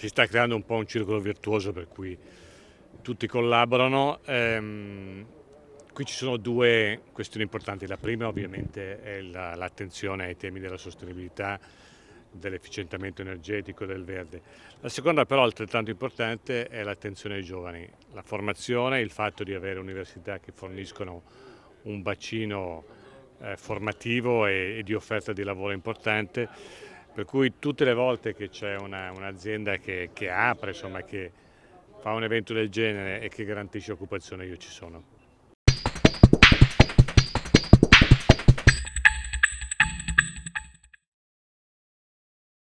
si sta creando un po' un circolo virtuoso per cui tutti collaborano. Ehm, qui ci sono due questioni importanti. La prima ovviamente è la, l'attenzione ai temi della sostenibilità, dell'efficientamento energetico, del verde. La seconda però altrettanto importante è l'attenzione ai giovani, la formazione, il fatto di avere università che forniscono un bacino eh, formativo e, e di offerta di lavoro importante per cui tutte le volte che c'è un'azienda che, che apre, insomma, che fa un evento del genere e che garantisce occupazione, io ci sono.